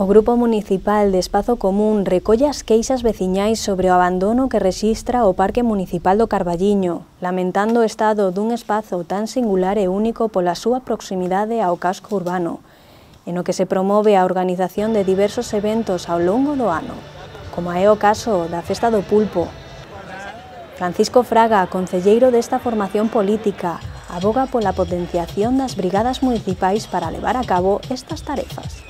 O Grupo Municipal de Espazo Común recolle as queixas veciñais sobre o abandono que rexistra o Parque Municipal do Carballiño, lamentando o estado dun espazo tan singular e único pola súa proximidade ao casco urbano, en o que se promove a organización de diversos eventos ao longo do ano, como é o caso da Festa do Pulpo. Francisco Fraga, concelleiro desta formación política, aboga pola potenciación das brigadas municipais para levar a cabo estas tarefas.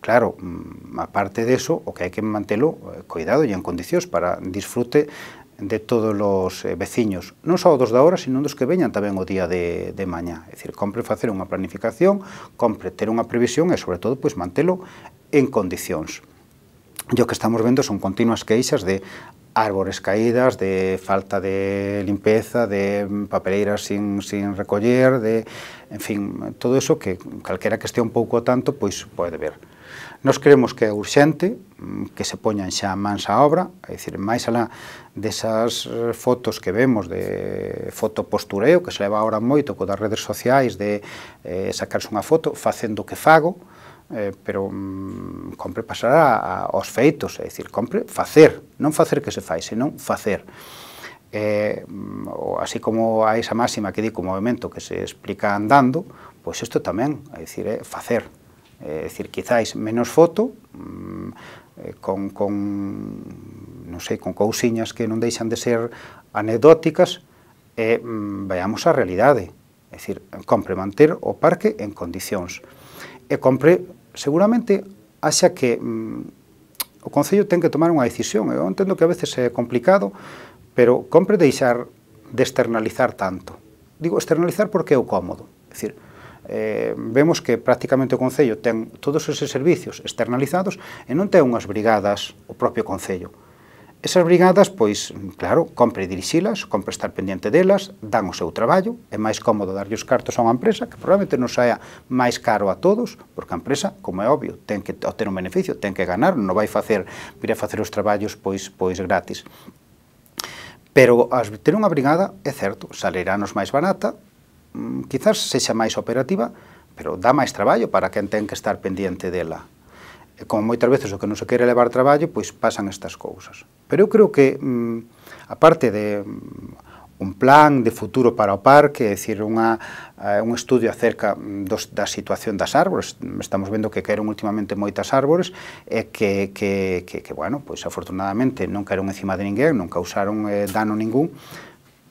claro, mm, aparte de eso, o que hai que mantelo eh, coidado e en condicións para disfrute de todos os eh, veciños, non só dos da hora, sino dos que veñan tamén o día de, de mañá. É dicir, compre facer unha planificación, compre ter unha previsión e, sobre todo, pois mantelo en condicións. E o que estamos vendo son continuas queixas de árbores caídas, de falta de limpeza, de papeleiras sin, sin recoller, de, en fin, todo eso que calquera que estea un pouco a tanto, pois pode ver. Nos creemos que é urxente mm, que se poñan xa mans á obra, é dicir, máis alá desas fotos que vemos de fotopostureo, que se leva ahora moito co das redes sociais de eh, sacarse unha foto facendo o que fago, eh, pero mm, compre pasar a, a, aos feitos, é dicir, compre facer, non facer que se fai, senón facer. Eh, mm, así como a esa máxima que di o movimento que se explica andando, pois isto tamén, é dicir, é facer. É dicir, quizáis menos foto, mm, eh, con, con non sei, con cousiñas que non deixan de ser anecdóticas e mm, veamos a realidade. É dicir, compre manter o parque en condicións e compre seguramente haxa que mm, o Concello ten que tomar unha decisión. Eu entendo que a veces é complicado, pero compre deixar de externalizar tanto. Digo, externalizar porque é o cómodo. É dicir, eh, vemos que prácticamente o Concello ten todos eses servicios externalizados e non ten unhas brigadas o propio Concello. Esas brigadas, pois, claro, compre dirixilas, compre estar pendente delas, dan o seu traballo, é máis cómodo darlle os cartos a unha empresa, que probablemente non saia máis caro a todos, porque a empresa, como é obvio, ten que obter un beneficio, ten que ganar, non vai facer, vir a facer os traballos, pois, pois gratis. Pero as, ter unha brigada, é certo, nos máis barata, mm, quizás sexa máis operativa, pero dá máis traballo para quen ten que estar pendiente dela E como moitas veces o que non se quere levar traballo, pois pasan estas cousas. Pero eu creo que, mm, aparte de mm, un plan de futuro para o parque, é dicir, unha, eh, un estudio acerca mm, dos, da situación das árbores, estamos vendo que caeron últimamente moitas árbores, e que, que, que, que bueno, pois afortunadamente non caeron encima de ninguén, non causaron eh, dano ningún,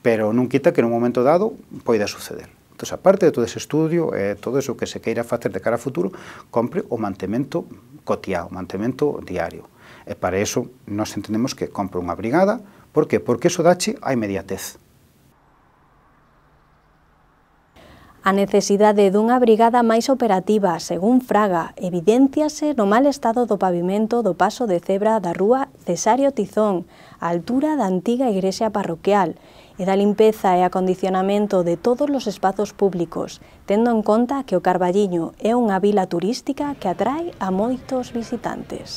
pero non quita que nun momento dado poida suceder. Entón, aparte de todo ese estudio, eh, todo eso que se queira facer de cara a futuro, compre o mantemento cotiá, o mantemento diario. E para eso, nos entendemos que compra unha brigada, por que? Porque eso dache a inmediatez. A necesidade dunha brigada máis operativa, según Fraga, evidenciase no mal estado do pavimento do paso de cebra da rúa Cesario Tizón, á altura da antiga igrexa parroquial, e da limpeza e acondicionamento de todos os espazos públicos, tendo en conta que o Carballiño é unha vila turística que atrae a moitos visitantes.